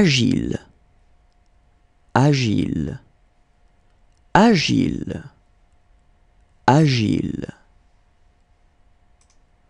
agile, agile, agile, agile.